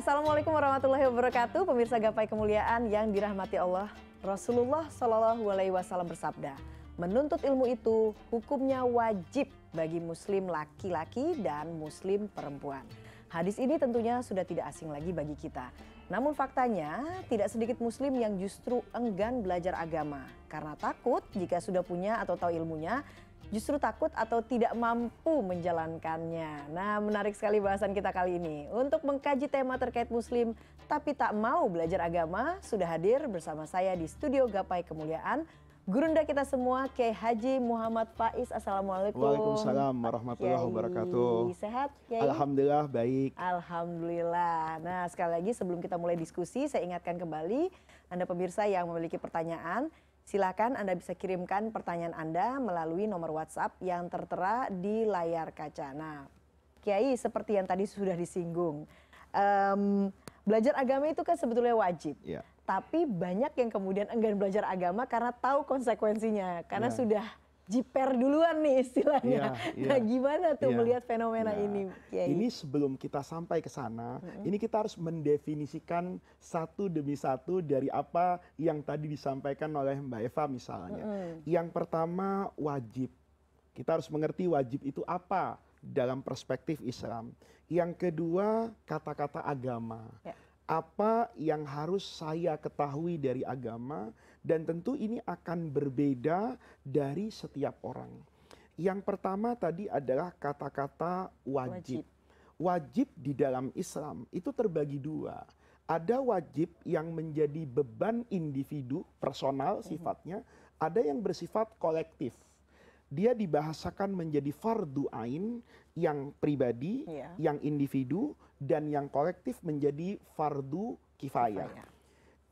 Assalamualaikum warahmatullahi wabarakatuh, pemirsa Gapai Kemuliaan yang dirahmati Allah. Rasulullah Shallallahu Alaihi Wasallam bersabda, menuntut ilmu itu hukumnya wajib bagi Muslim laki-laki dan Muslim perempuan. Hadis ini tentunya sudah tidak asing lagi bagi kita. Namun faktanya tidak sedikit Muslim yang justru enggan belajar agama karena takut jika sudah punya atau tahu ilmunya justru takut atau tidak mampu menjalankannya. Nah, menarik sekali bahasan kita kali ini. Untuk mengkaji tema terkait muslim tapi tak mau belajar agama, sudah hadir bersama saya di studio Gapai Kemuliaan Gurunda kita semua Kiai Haji Muhammad Faiz. Assalamualaikum. Waalaikumsalam warahmatullahi wabarakatuh. Sehat Kiai? Alhamdulillah baik. Alhamdulillah. Nah sekali lagi sebelum kita mulai diskusi saya ingatkan kembali Anda pemirsa yang memiliki pertanyaan Silakan Anda bisa kirimkan pertanyaan Anda melalui nomor WhatsApp yang tertera di layar kaca. Nah, Kiai seperti yang tadi sudah disinggung, um, belajar agama itu kan sebetulnya wajib. Ya. Tapi banyak yang kemudian enggan belajar agama karena tahu konsekuensinya, karena ya. sudah jiper duluan nih istilahnya. Yeah, yeah. Nah iya. gimana tuh yeah. melihat fenomena yeah. ini? Kiai? Ini sebelum kita sampai ke sana, mm-hmm. ini kita harus mendefinisikan satu demi satu dari apa yang tadi disampaikan oleh Mbak Eva misalnya. Mm-hmm. Yang pertama wajib. Kita harus mengerti wajib itu apa dalam perspektif Islam. Yang kedua kata-kata agama. Yeah. Apa yang harus saya ketahui dari agama? dan tentu ini akan berbeda dari setiap orang. Yang pertama tadi adalah kata-kata wajib. Wajib di dalam Islam itu terbagi dua. Ada wajib yang menjadi beban individu, personal mhm. sifatnya, ada yang bersifat kolektif. Dia dibahasakan menjadi fardu ain yang pribadi, yeah. yang individu, dan yang kolektif menjadi fardu kifayah. kifayah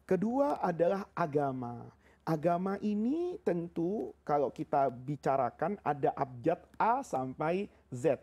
kedua adalah agama agama ini tentu kalau kita bicarakan ada abjad a sampai z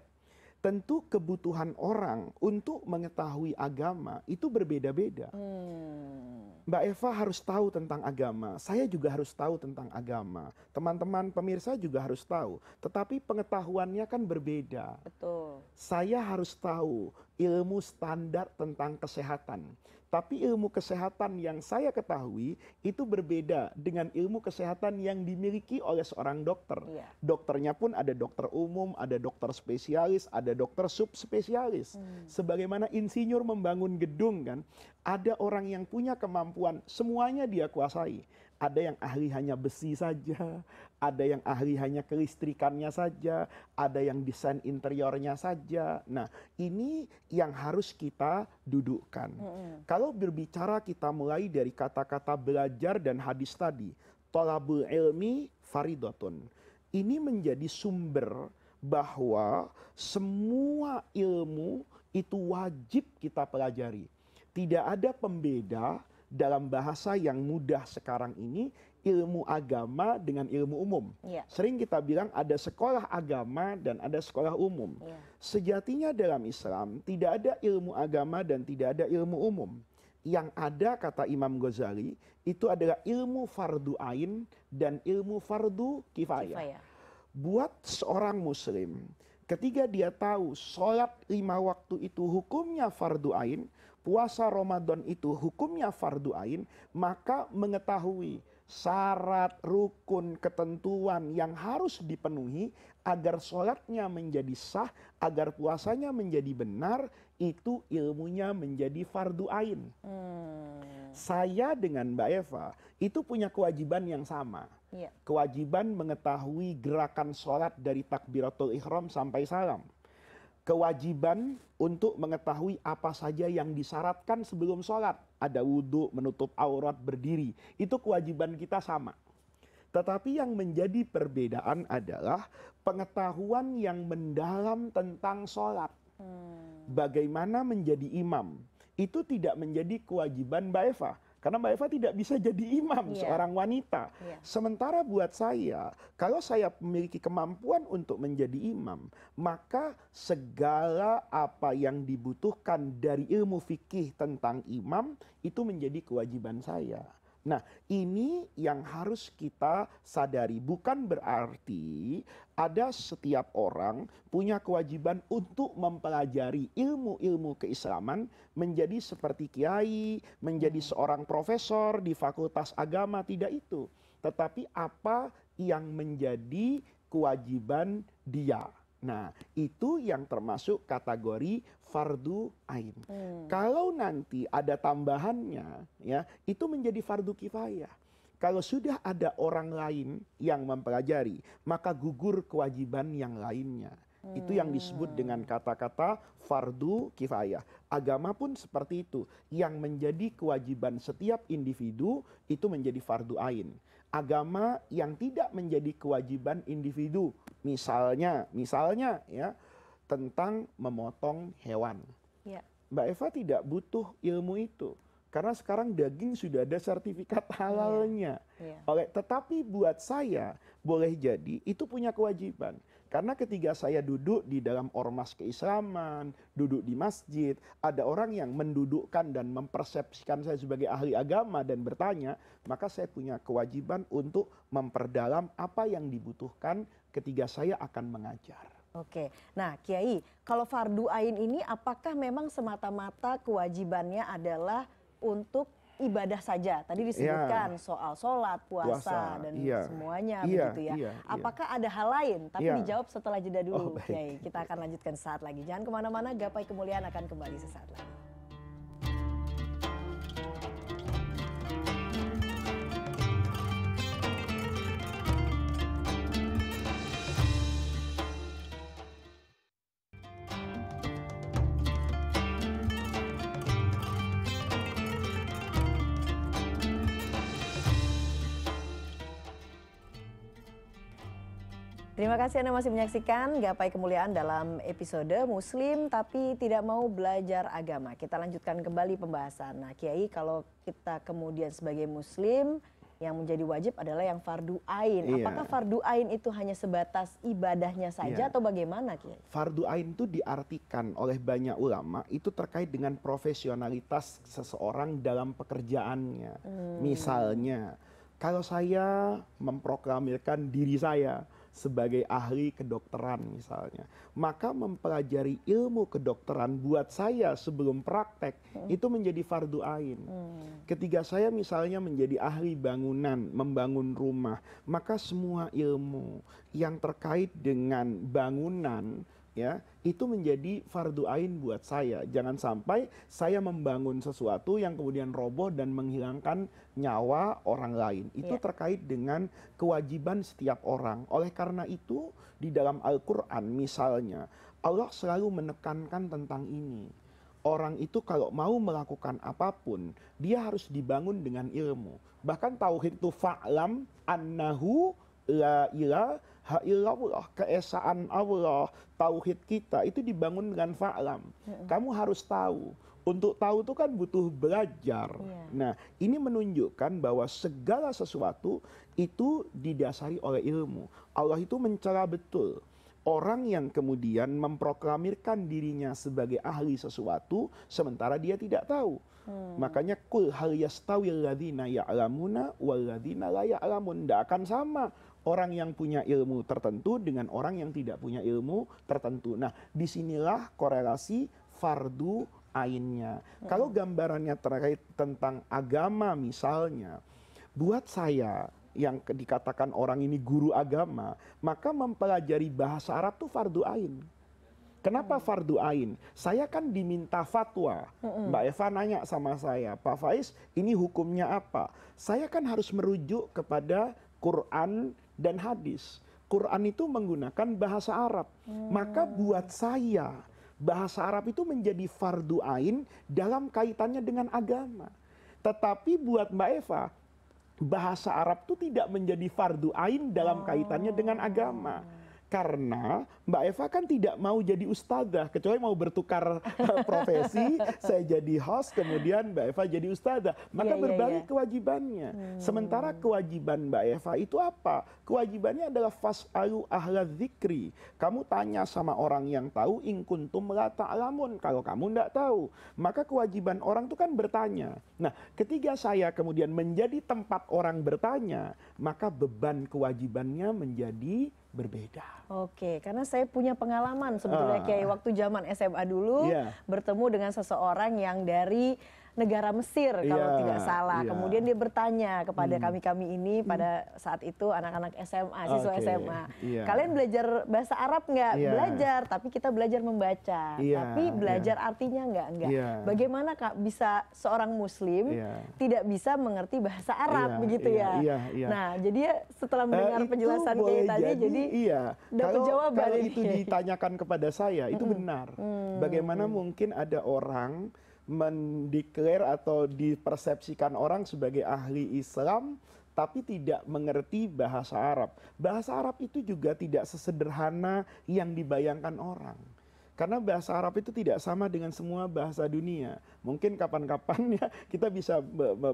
tentu kebutuhan orang untuk mengetahui agama itu berbeda-beda hmm. Mbak Eva harus tahu tentang agama saya juga harus tahu tentang agama teman-teman pemirsa juga harus tahu tetapi pengetahuannya kan berbeda Betul. saya harus tahu ilmu standar tentang kesehatan. Tapi ilmu kesehatan yang saya ketahui itu berbeda dengan ilmu kesehatan yang dimiliki oleh seorang dokter. Iya. Dokternya pun ada dokter umum, ada dokter spesialis, ada dokter subspesialis. Hmm. Sebagaimana insinyur membangun gedung kan, ada orang yang punya kemampuan semuanya dia kuasai ada yang ahli hanya besi saja, ada yang ahli hanya kelistrikannya saja, ada yang desain interiornya saja. Nah, ini yang harus kita dudukkan. Mm -hmm. Kalau berbicara kita mulai dari kata-kata belajar dan hadis tadi, tolabul ilmi faridotun. Ini menjadi sumber bahwa semua ilmu itu wajib kita pelajari. Tidak ada pembeda dalam bahasa yang mudah sekarang ini ilmu agama dengan ilmu umum. Ya. Sering kita bilang ada sekolah agama dan ada sekolah umum. Ya. Sejatinya dalam Islam tidak ada ilmu agama dan tidak ada ilmu umum. Yang ada kata Imam Ghazali itu adalah ilmu fardu ain dan ilmu fardu kifayah. Kifaya. Buat seorang muslim ketika dia tahu sholat lima waktu itu hukumnya fardu ain, puasa ramadan itu hukumnya fardu ain maka mengetahui syarat rukun ketentuan yang harus dipenuhi agar sholatnya menjadi sah agar puasanya menjadi benar itu ilmunya menjadi fardu ain hmm. saya dengan mbak Eva itu punya kewajiban yang sama yeah. kewajiban mengetahui gerakan sholat dari takbiratul ihram sampai salam kewajiban untuk mengetahui apa saja yang disyaratkan sebelum sholat ada wudhu menutup aurat berdiri itu kewajiban kita sama tetapi yang menjadi perbedaan adalah pengetahuan yang mendalam tentang sholat hmm. bagaimana menjadi imam itu tidak menjadi kewajiban Mbak Eva karena mbak eva tidak bisa jadi imam iya. seorang wanita iya. sementara buat saya kalau saya memiliki kemampuan untuk menjadi imam maka segala apa yang dibutuhkan dari ilmu fikih tentang imam itu menjadi kewajiban saya nah ini yang harus kita sadari bukan berarti ada setiap orang punya kewajiban untuk mempelajari ilmu ilmu keislaman menjadi seperti kiai menjadi hmm. seorang profesor di fakultas agama tidak itu tetapi apa yang menjadi kewajiban dia nah itu yang termasuk kategori fardu ain hmm. kalau nanti ada tambahannya ya itu menjadi fardu kifayah kalau sudah ada orang lain yang mempelajari maka gugur kewajiban yang lainnya itu yang disebut hmm. dengan kata-kata fardu kifayah. Agama pun seperti itu. Yang menjadi kewajiban setiap individu itu menjadi fardu ain agama yang tidak menjadi kewajiban individu misalnya misalnya ya tentang memotong hewan ya. Mbak Eva tidak butuh ilmu itu karena sekarang daging sudah ada sertifikat iya, halalnya. Ya. Ya. Oleh tetapi buat saya boleh jadi itu punya kewajiban karena ketika saya duduk di dalam ormas keislaman duduk di masjid ada orang yang mendudukkan dan mempersepsikan saya sebagai ahli agama dan bertanya maka saya punya kewajiban untuk memperdalam apa yang dibutuhkan ketika saya akan mengajar Oke, nah Kiai, kalau fardu ain ini apakah memang semata-mata kewajibannya adalah untuk ibadah saja. Tadi iya. disebutkan ya. soal sholat, puasa, puasa dan ya. semuanya ya. begitu ya. ya. Apakah ada hal lain? Tapi ya. dijawab setelah jeda dulu, oh, Kita akan lanjutkan saat lagi. Jangan kemana-mana, Gapai Kemuliaan akan kembali sesaat lagi. Terima kasih Anda masih menyaksikan Gapai Kemuliaan dalam episode Muslim tapi tidak mau belajar agama. Kita lanjutkan kembali pembahasan. Nah Kiai kalau kita kemudian sebagai Muslim yang menjadi wajib adalah yang fardu ain. Iya. Apakah fardu ain itu hanya sebatas ibadahnya saja iya. atau bagaimana Kiai? Fardu ain itu diartikan oleh banyak ulama itu terkait dengan profesionalitas seseorang dalam pekerjaannya. Hmm. Misalnya kalau saya memproklamirkan diri saya sebagai ahli kedokteran misalnya maka mempelajari ilmu kedokteran buat saya sebelum praktek hmm. itu menjadi fardu ain hmm. ketika saya misalnya menjadi ahli bangunan membangun rumah maka semua ilmu yang terkait dengan bangunan ya itu menjadi fardu ain buat saya jangan sampai saya membangun sesuatu yang kemudian roboh dan menghilangkan nyawa orang lain itu ya. terkait dengan kewajiban setiap orang oleh karena itu di dalam Al-Qur'an misalnya Allah selalu menekankan tentang ini orang itu kalau mau melakukan apapun dia harus dibangun dengan ilmu bahkan tauhid itu fa'lam annahu la ilaha ha'illallah, keesaan Allah, tauhid kita itu dibangun dengan fa'lam. Kamu harus tahu. Untuk tahu itu kan butuh belajar. Iya. Nah, ini menunjukkan bahwa segala sesuatu itu didasari oleh ilmu. Allah itu mencela betul orang yang kemudian memproklamirkan dirinya sebagai ahli sesuatu sementara dia tidak tahu. Hmm. Makanya kul hal yastawi alladzina ya'lamuna walladzina la ya'lamun. Tidak akan sama orang yang punya ilmu tertentu dengan orang yang tidak punya ilmu tertentu. Nah, disinilah korelasi fardu ainnya. Hmm. Kalau gambarannya terkait tentang agama misalnya, buat saya yang dikatakan orang ini guru agama, maka mempelajari bahasa Arab tuh fardu ain. Kenapa hmm. fardu ain? Saya kan diminta fatwa. Mbak Eva nanya sama saya, Pak Faiz, ini hukumnya apa? Saya kan harus merujuk kepada Quran dan hadis. Quran itu menggunakan bahasa Arab. Hmm. Maka buat saya bahasa Arab itu menjadi fardu ain dalam kaitannya dengan agama. Tetapi buat Mbak Eva bahasa Arab itu tidak menjadi fardu ain dalam oh. kaitannya dengan agama karena Mbak Eva kan tidak mau jadi ustazah kecuali mau bertukar profesi saya jadi host kemudian Mbak Eva jadi ustazah maka yeah, iya, berbalik yeah. kewajibannya hmm. sementara kewajiban Mbak Eva itu apa kewajibannya adalah fasalu ahla zikri kamu tanya sama orang yang tahu ingkuntum la alamun. kalau kamu tidak tahu maka kewajiban orang itu kan bertanya nah ketika saya kemudian menjadi tempat orang bertanya maka beban kewajibannya menjadi berbeda. Oke, karena saya punya pengalaman sebetulnya uh, ah. kayak waktu zaman SMA dulu yeah. bertemu dengan seseorang yang dari negara Mesir kalau iya, tidak salah. Iya. Kemudian dia bertanya kepada hmm. kami-kami hmm. ini pada saat itu anak-anak SMA, siswa okay. SMA. Iya. Kalian belajar bahasa Arab nggak? Belajar, tapi kita belajar membaca. Tapi belajar artinya nggak? Nggak. Bagaimana Kak bisa seorang muslim tidak bisa mengerti bahasa Arab begitu ya? Nah, jadi ya setelah mendengar uh, penjelasan kayak tadi jadi, iya. dapat kalau, jawaban. Kalau itu ditanyakan kepada saya itu benar. Hmm. Bagaimana Bagaimana mungkin ada orang mendeklar atau dipersepsikan orang sebagai ahli Islam tapi tidak mengerti bahasa Arab. Bahasa Arab itu juga tidak sesederhana yang dibayangkan orang. Karena bahasa Arab itu tidak sama dengan semua bahasa dunia. Mungkin kapan-kapan ya kita bisa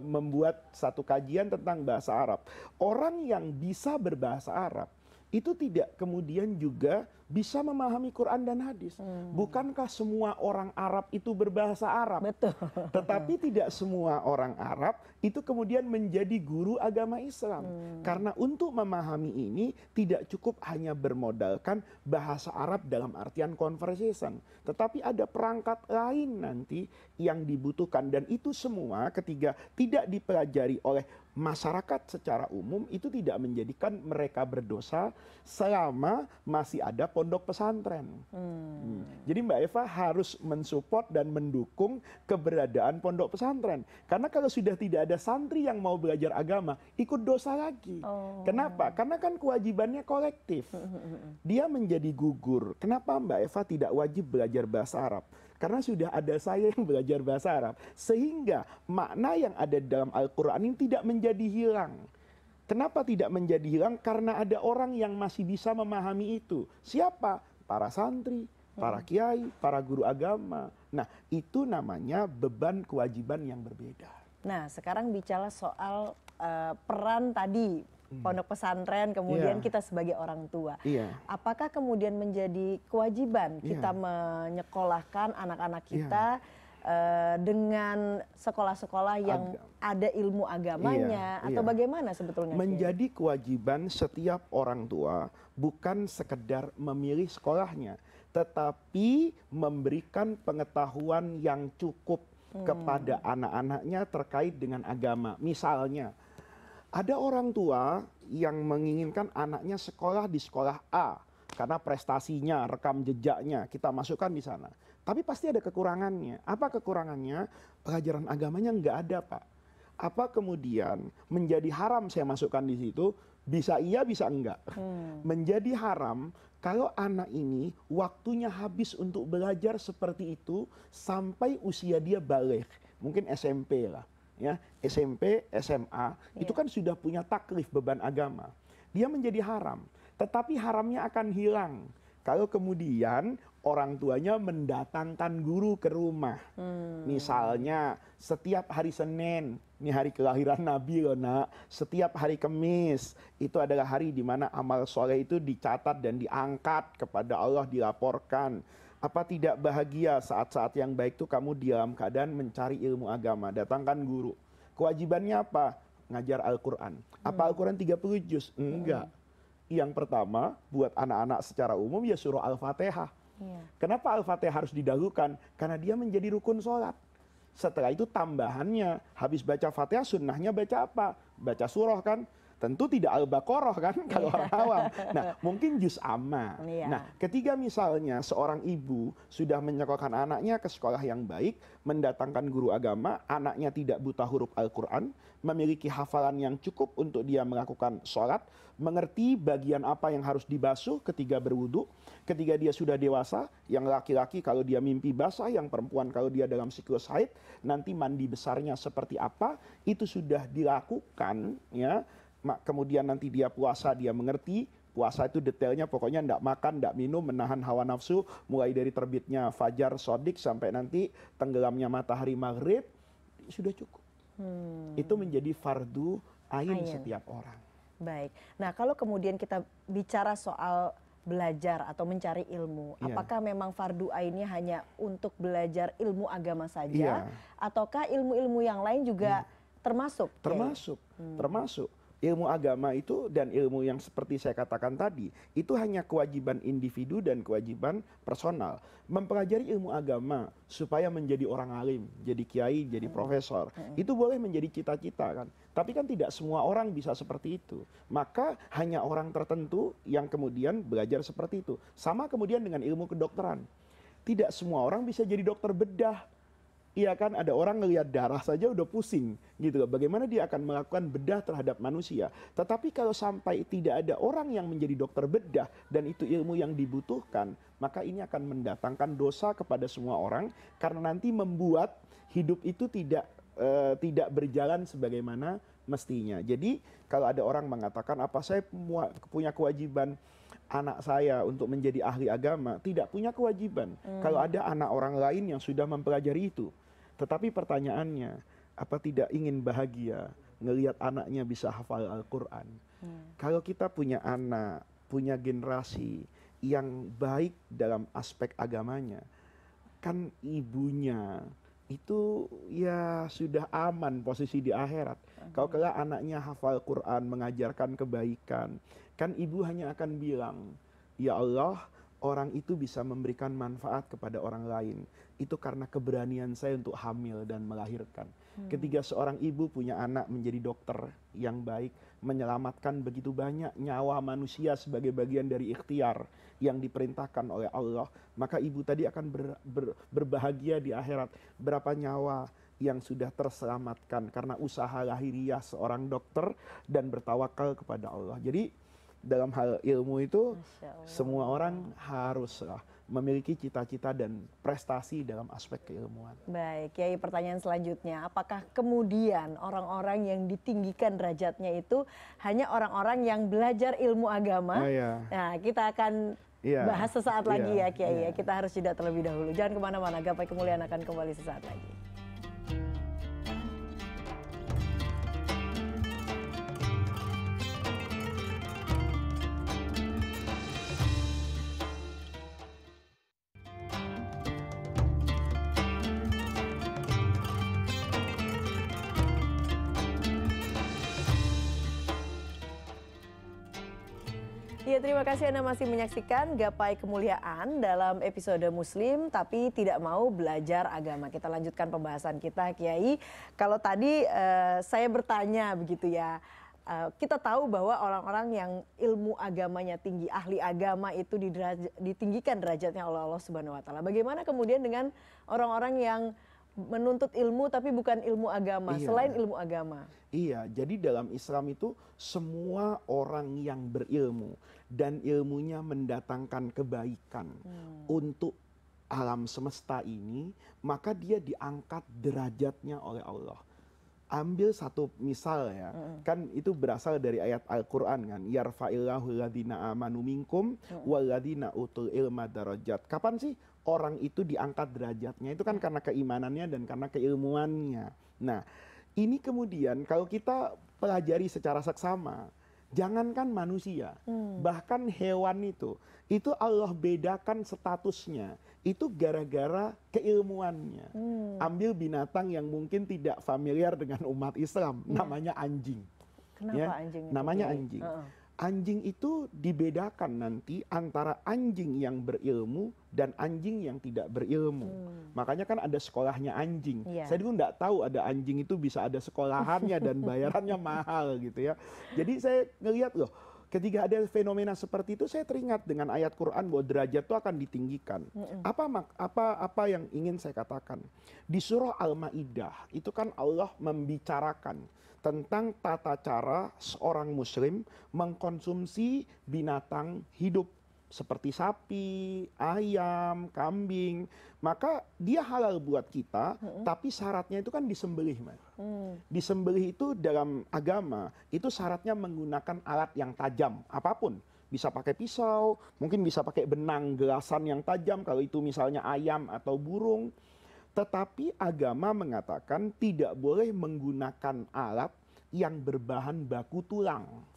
membuat satu kajian tentang bahasa Arab. Orang yang bisa berbahasa Arab itu tidak kemudian juga bisa memahami Quran dan hadis. Hmm. Bukankah semua orang Arab itu berbahasa Arab? Betul. Tetapi tidak semua orang Arab itu kemudian menjadi guru agama Islam. Hmm. Karena untuk memahami ini tidak cukup hanya bermodalkan bahasa Arab dalam artian conversation, tetapi ada perangkat lain nanti yang dibutuhkan dan itu semua ketiga tidak dipelajari oleh masyarakat secara umum itu tidak menjadikan mereka berdosa selama masih ada pondok pesantren hmm. Hmm. jadi mbak eva harus mensupport dan mendukung keberadaan pondok pesantren karena kalau sudah tidak ada santri yang mau belajar agama ikut dosa lagi oh. kenapa karena kan kewajibannya kolektif hmm, dia menjadi gugur kenapa mbak eva tidak wajib belajar bahasa arab karena sudah ada saya yang belajar bahasa Arab sehingga makna yang ada dalam Al-Qur'an ini tidak menjadi hilang. Kenapa tidak menjadi hilang? Karena ada orang yang masih bisa memahami itu. Siapa? Para santri, para hmm. kiai, para guru agama. Nah, itu namanya beban kewajiban yang berbeda. Nah, sekarang bicara soal uh, peran tadi hmm. pondok pesantren, kemudian yeah. kita sebagai orang tua. Yeah. Apakah kemudian menjadi kewajiban yeah. kita menyekolahkan anak-anak iya. kita yeah Eh, dengan sekolah-sekolah yang Agam. ada ilmu agamanya iya, atau iya. bagaimana sebetulnya? Menjadi kewajiban setiap orang tua bukan sekedar memilih sekolahnya, tetapi memberikan pengetahuan yang cukup hmm. kepada anak-anaknya terkait dengan agama. Misalnya, ada orang tua yang menginginkan anaknya sekolah di sekolah A karena prestasinya, rekam jejaknya kita masukkan di sana. Tapi pasti ada kekurangannya. Apa kekurangannya? Pelajaran agamanya nggak ada, Pak. Apa kemudian menjadi haram saya masukkan di situ? Bisa iya, bisa enggak. Hmm. Menjadi haram kalau anak ini waktunya habis untuk belajar seperti itu sampai usia dia balik. Mungkin SMP lah. Ya, SMP, SMA, yeah. itu kan sudah punya taklif beban agama. Dia menjadi haram, tetapi haramnya akan hilang kalau kemudian orang tuanya mendatangkan guru ke rumah hmm. misalnya setiap hari senin ini hari kelahiran nabi loh nak setiap hari kemis itu adalah hari di mana amal soleh itu dicatat dan diangkat kepada Allah dilaporkan apa tidak bahagia saat-saat yang baik itu kamu diam keadaan mencari ilmu agama datangkan guru kewajibannya apa ngajar Al-Qur'an apa hmm. Al-Qur'an 30 juz enggak hmm. yang pertama buat anak-anak secara umum ya suruh Al-Fatihah Iya. kenapa al fatihah harus didahulukan karena dia menjadi rukun sholat setelah itu tambahannya habis baca fatihah sunnahnya baca apa baca surah kan tentu tidak al-baqarah kan kalau iya. orang awam. Nah, mungkin jus amma. Yeah. Nah, ketiga misalnya seorang ibu sudah menyekolahkan anaknya ke sekolah yang baik, mendatangkan guru agama, anaknya tidak buta huruf Al-Qur'an, memiliki hafalan yang cukup untuk dia melakukan sholat, mengerti bagian apa yang harus dibasuh ketika berwudu, ketika dia sudah dewasa, yang laki-laki kalau dia mimpi basah, yang perempuan kalau dia dalam siklus haid, nanti mandi besarnya seperti apa, itu sudah dilakukan, ya. Kemudian nanti dia puasa, dia mengerti, Puasa itu detailnya pokoknya tidak makan, tidak minum, menahan hawa nafsu. Mulai dari terbitnya fajar, sodik, sampai nanti tenggelamnya matahari maghrib. Sudah cukup. Hmm. itu menjadi fardu ain setiap orang baik nah kalau kemudian kita bicara soal belajar atau mencari ilmu iya. apakah memang fardu ainnya hanya untuk belajar ilmu agama saja iya. ataukah ilmu-ilmu yang lain juga hmm. termasuk termasuk hmm. termasuk ilmu agama itu dan ilmu yang seperti saya katakan tadi itu hanya kewajiban individu dan kewajiban personal mempelajari ilmu agama supaya menjadi orang alim jadi kiai jadi profesor itu boleh menjadi cita-cita kan tapi kan tidak semua orang bisa seperti itu maka hanya orang tertentu yang kemudian belajar seperti itu sama kemudian dengan ilmu kedokteran tidak semua orang bisa jadi dokter bedah Iya kan ada orang ngelihat darah saja udah pusing gitu loh. Bagaimana dia akan melakukan bedah terhadap manusia. Tetapi kalau sampai tidak ada orang yang menjadi dokter bedah dan itu ilmu yang dibutuhkan, maka ini akan mendatangkan dosa kepada semua orang karena nanti membuat hidup itu tidak e, tidak berjalan sebagaimana mestinya. Jadi kalau ada orang mengatakan apa saya punya kewajiban anak saya untuk menjadi ahli agama tidak punya kewajiban hmm. kalau ada anak orang lain yang sudah mempelajari itu tetapi pertanyaannya apa tidak ingin bahagia ngelihat anaknya bisa hafal al quran hmm. kalau kita punya anak punya generasi yang baik dalam aspek agamanya kan ibunya itu ya sudah aman posisi di akhirat. Hmm. Kalau kala anaknya hafal Quran, mengajarkan kebaikan, kan ibu hanya akan bilang, "Ya Allah, orang itu bisa memberikan manfaat kepada orang lain itu karena keberanian saya untuk hamil dan melahirkan hmm. ketika seorang ibu punya anak menjadi dokter yang baik menyelamatkan begitu banyak nyawa manusia sebagai bagian dari ikhtiar yang diperintahkan oleh Allah maka ibu tadi akan ber, ber, berbahagia di akhirat berapa nyawa yang sudah terselamatkan karena usaha lahiriah seorang dokter dan bertawakal kepada Allah. Jadi dalam hal ilmu itu semua orang haruslah memiliki cita cita dan prestasi dalam aspek keilmuan. Baik, Kiai pertanyaan selanjutnya, apakah kemudian orang-orang yang ditinggikan derajatnya itu hanya orang-orang yang belajar ilmu agama? Oh, iya. Nah, kita akan iya. bahas sesaat iya. lagi ya Kiai ya. Iya. Kita harus jeda terlebih dahulu. Jangan kemana-mana, gapai kemuliaan akan kembali sesaat lagi. kasih Anda masih menyaksikan Gapai Kemuliaan dalam episode Muslim tapi tidak mau belajar agama. Kita lanjutkan pembahasan kita Kiai. Kalau tadi uh, saya bertanya begitu ya, uh, kita tahu bahwa orang-orang yang ilmu agamanya tinggi, ahli agama itu ditinggikan derajatnya oleh Allah Subhanahu wa taala. Bagaimana kemudian dengan orang-orang yang menuntut ilmu tapi bukan ilmu agama, iya. selain ilmu agama. Iya, jadi dalam Islam itu semua orang yang berilmu dan ilmunya mendatangkan kebaikan hmm. untuk alam semesta ini, maka dia diangkat derajatnya oleh Allah. Ambil satu misal ya, mm kan itu berasal dari ayat Al-Quran kan. Yarfa'illahu ladina amanu minkum mm waladina utul ilma darajat. Kapan sih orang itu diangkat derajatnya itu kan karena keimanannya dan karena keilmuannya nah ini kemudian kalau kita pelajari secara seksama jangankan manusia hmm. bahkan hewan itu itu Allah bedakan statusnya itu gara-gara keilmuannya hmm. ambil binatang yang mungkin tidak familiar dengan umat Islam ya. namanya anjing Kenapa ya, anjing? Namanya anjing. Uh -uh anjing itu dibedakan nanti antara anjing yang berilmu dan anjing yang tidak berilmu hmm. makanya kan ada sekolahnya anjing iya. saya dulu enggak tahu ada anjing itu bisa ada sekolahannya dan bayarannya mahal gitu ya jadi saya ngelihat loh ketika ada fenomena seperti itu saya teringat dengan ayat Quran bahwa derajat itu akan ditinggikan. Apa apa apa yang ingin saya katakan? Di surah Al-Maidah itu kan Allah membicarakan tentang tata cara seorang muslim mengkonsumsi binatang hidup seperti sapi, ayam, kambing, maka dia halal buat kita, tapi syaratnya itu kan disembelih, mm. disembelih itu dalam agama itu syaratnya menggunakan alat yang tajam, apapun, bisa pakai pisau, mungkin bisa pakai benang gelasan yang tajam kalau itu misalnya ayam atau burung, tetapi agama mengatakan tidak boleh menggunakan alat yang berbahan baku tulang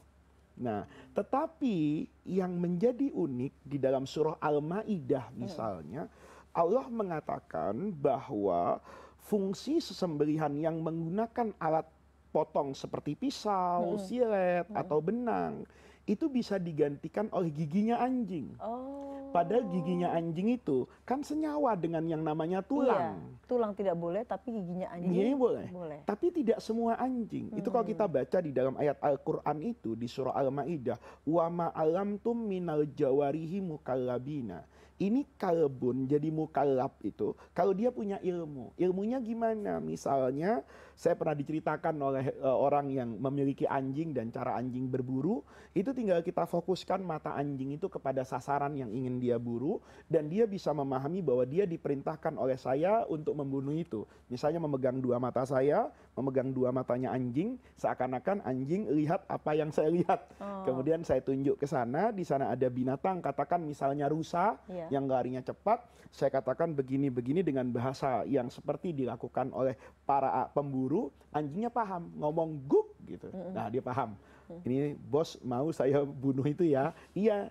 nah tetapi yang menjadi unik di dalam surah al maidah hmm. misalnya allah mengatakan bahwa fungsi sesembelihan yang menggunakan alat potong seperti pisau hmm. silet hmm. atau benang itu bisa digantikan oleh giginya anjing oh. padahal giginya anjing itu kan senyawa dengan yang namanya tulang iya, tulang tidak boleh tapi giginya anjing iya, iya, boleh tapi tidak semua anjing itu kalau kita hmm. baca di dalam ayat Al-Quran itu di surah Al-Ma'idah Wa alam tum minal jawarihi mukallabina ini kalbun jadi mukallab itu kalau dia punya ilmu ilmunya gimana misalnya saya pernah diceritakan oleh eh, orang yang memiliki anjing dan cara anjing berburu itu tinggal kita fokuskan mata anjing itu kepada sasaran yang ingin dia buru dan dia bisa memahami bahwa dia diperintahkan oleh saya untuk membunuh itu misalnya memegang dua mata saya memegang dua matanya anjing seakan akan anjing lihat apa yang saya lihat oh. kemudian saya tunjuk ke sana di sana ada binatang katakan misalnya rusa iya. yang larinya cepat saya katakan begini begini dengan bahasa yang seperti dilakukan oleh para pemburu anjingnya paham ngomong guk gitu nah dia paham mm. ini bos mau saya bunuh itu ya iya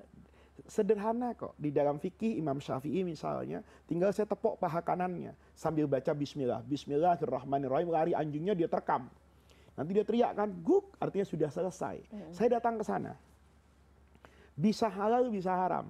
sederhana kok di dalam fikih Imam Syafi'i misalnya tinggal saya tepok paha kanannya sambil baca Bismillah Bismillahirrahmanirrahim lari anjingnya dia terkam nanti dia teriak kan guk artinya sudah selesai hmm. saya datang ke sana bisa halal bisa haram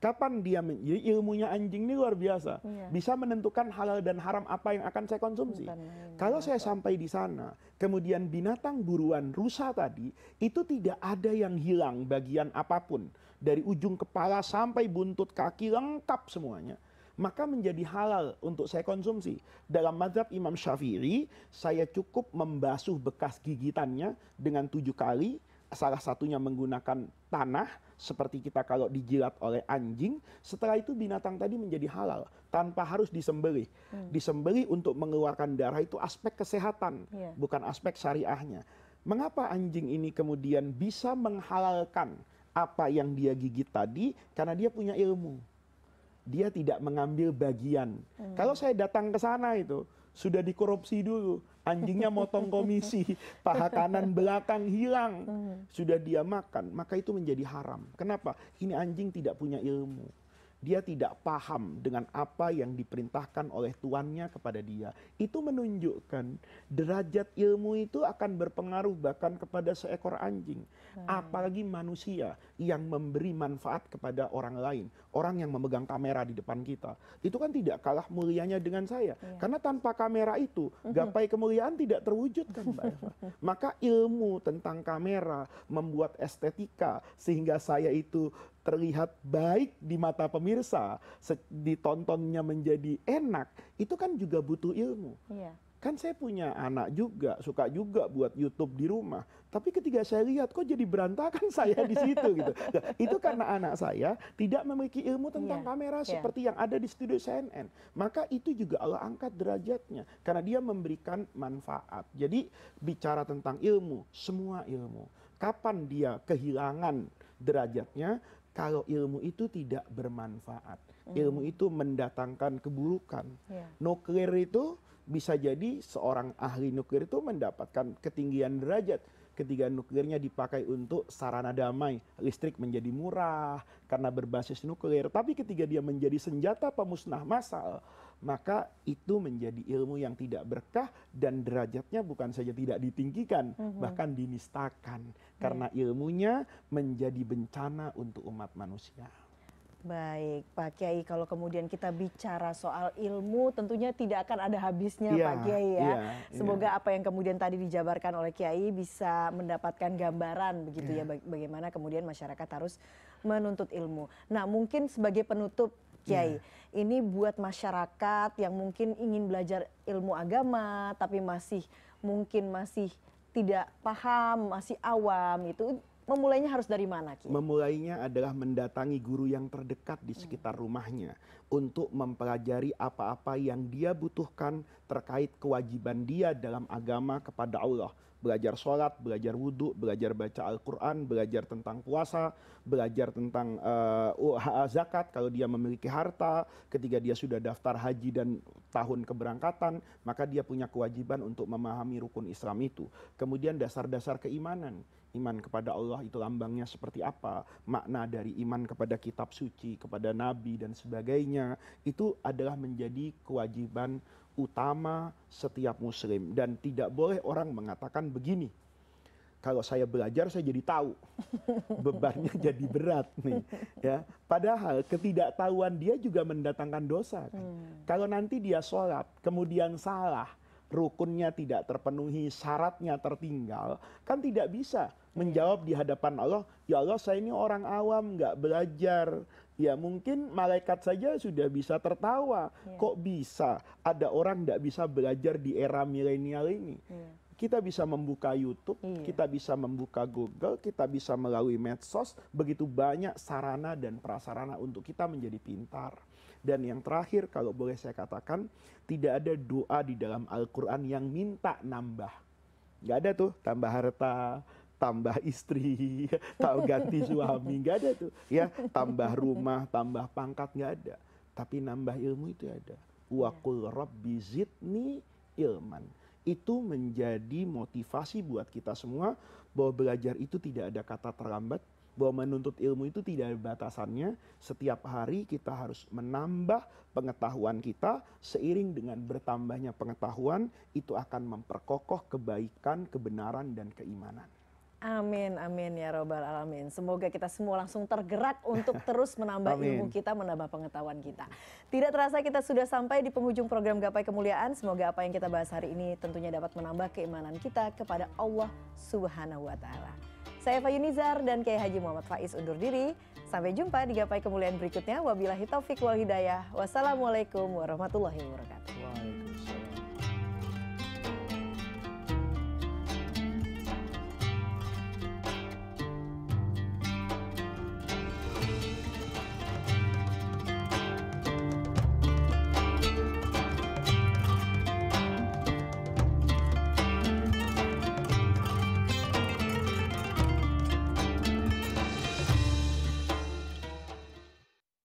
kapan dia jadi ilmunya anjing ini luar biasa iya. bisa menentukan halal dan haram apa yang akan saya konsumsi Bukan, iya, iya, kalau saya sampai di sana kemudian binatang buruan rusa tadi itu tidak ada yang hilang bagian apapun dari ujung kepala sampai buntut kaki lengkap semuanya maka menjadi halal untuk saya konsumsi. Dalam madhab Imam Syafi'i, saya cukup membasuh bekas gigitannya dengan tujuh kali, salah satunya menggunakan tanah, seperti kita kalau dijilat oleh anjing, setelah itu binatang tadi menjadi halal, tanpa harus disembelih. Hmm. Disembelih untuk mengeluarkan darah itu aspek kesehatan, yeah. bukan aspek syariahnya. Mengapa anjing ini kemudian bisa menghalalkan apa yang dia gigit tadi karena dia punya ilmu dia tidak mengambil bagian hmm. kalau saya datang ke sana itu sudah dikorupsi dulu anjingnya motong komisi paha kanan belakang hilang hmm. sudah dia makan maka itu menjadi haram kenapa ini anjing tidak punya ilmu dia tidak paham dengan apa yang diperintahkan oleh tuannya kepada dia. Itu menunjukkan derajat ilmu itu akan berpengaruh bahkan kepada seekor anjing. Hmm. Apalagi manusia yang memberi manfaat kepada orang lain. Orang yang memegang kamera di depan kita. Itu kan tidak kalah mulianya dengan saya. Yeah. Karena tanpa kamera itu mhm. gapai kemuliaan tidak terwujud kan Mbak Eva. Maka ilmu tentang kamera membuat estetika sehingga saya itu terlihat baik di mata pemirsa ditontonnya menjadi enak itu kan juga butuh ilmu iya. kan saya punya anak juga suka juga buat YouTube di rumah tapi ketika saya lihat kok jadi berantakan saya di situ gitu nah, itu karena anak saya tidak memiliki ilmu tentang yeah. kamera yeah. seperti yang ada di studio CNN maka itu juga Allah angkat derajatnya karena dia memberikan manfaat jadi bicara tentang ilmu semua ilmu kapan dia kehilangan derajatnya kalau ilmu itu tidak bermanfaat hmm. ilmu itu mendatangkan keburukan ya. nuklir itu bisa jadi seorang ahli nuklir itu mendapatkan ketinggian derajat ketika nuklirnya dipakai untuk sarana damai listrik menjadi murah karena berbasis nuklir tapi ketika dia menjadi senjata pemusnah massal maka itu menjadi ilmu yang tidak berkah dan derajatnya bukan saja tidak ditinggikan mhm. bahkan dinistakan ya. karena ilmunya menjadi bencana untuk umat manusia. Baik, Pak Kiai, kalau kemudian kita bicara soal ilmu tentunya tidak akan ada habisnya yeah, Pak Kiai ya. Yeah, iya. Semoga yeah. apa yang kemudian tadi dijabarkan oleh Kiai bisa mendapatkan gambaran begitu ya, ya baga bagaimana kemudian masyarakat harus menuntut ilmu. Nah, mungkin sebagai penutup Kiai. Yeah. Ini buat masyarakat yang mungkin ingin belajar ilmu agama tapi masih mungkin masih tidak paham, masih awam itu memulainya harus dari mana Kiai? Memulainya adalah mendatangi guru yang terdekat di hmm. sekitar hmm. rumahnya untuk mempelajari apa-apa yang dia butuhkan terkait kewajiban dia dalam agama kepada Allah belajar sholat, belajar wudhu, belajar baca Al-Quran, belajar tentang puasa, belajar tentang uh, zakat kalau dia memiliki harta, ketika dia sudah daftar haji dan tahun keberangkatan, maka dia punya kewajiban untuk memahami rukun Islam itu. Kemudian dasar-dasar keimanan. Iman kepada Allah itu lambangnya seperti apa? Makna dari iman kepada kitab suci, kepada nabi dan sebagainya. Itu adalah menjadi kewajiban utama setiap muslim dan tidak boleh orang mengatakan begini kalau saya belajar saya jadi tahu bebannya jadi berat nih ya padahal ketidaktahuan dia juga mendatangkan dosa kan? hmm. kalau nanti dia sholat kemudian salah rukunnya tidak terpenuhi syaratnya tertinggal kan tidak bisa iya. menjawab di hadapan Allah ya Allah saya ini orang awam nggak belajar ya mungkin malaikat saja sudah bisa tertawa ya. kok bisa ada orang tidak bisa belajar di era milenial ini ya. kita bisa membuka YouTube, ya. kita bisa membuka Google, kita bisa melalui medsos, begitu banyak sarana dan prasarana untuk kita menjadi pintar. Dan yang terakhir, kalau boleh saya katakan, tidak ada doa di dalam Al-Quran yang minta nambah. Gak ada tuh tambah harta, tambah istri tahu ganti suami nggak ada tuh ya tambah rumah tambah pangkat nggak ada tapi nambah ilmu itu ada wakul iya. rabbi zidni ilman itu menjadi motivasi buat kita semua bahwa belajar itu tidak ada kata terlambat bahwa menuntut ilmu itu tidak ada batasannya setiap hari kita harus menambah pengetahuan kita seiring dengan bertambahnya pengetahuan itu akan memperkokoh kebaikan kebenaran dan keimanan Amin, amin ya robbal alamin. Semoga kita semua langsung tergerak untuk terus menambah amin. ilmu kita, menambah pengetahuan kita. Tidak terasa kita sudah sampai di penghujung program Gapai Kemuliaan. Semoga apa yang kita bahas hari ini tentunya dapat menambah keimanan kita kepada Allah Subhanahu wa taala. Saya Fayunizar dan Kiai Haji Muhammad Faiz undur diri. Sampai jumpa di Gapai Kemuliaan berikutnya. Wabillahi taufik wal Wassalamualaikum warahmatullahi wabarakatuh. Waalaikumsalam.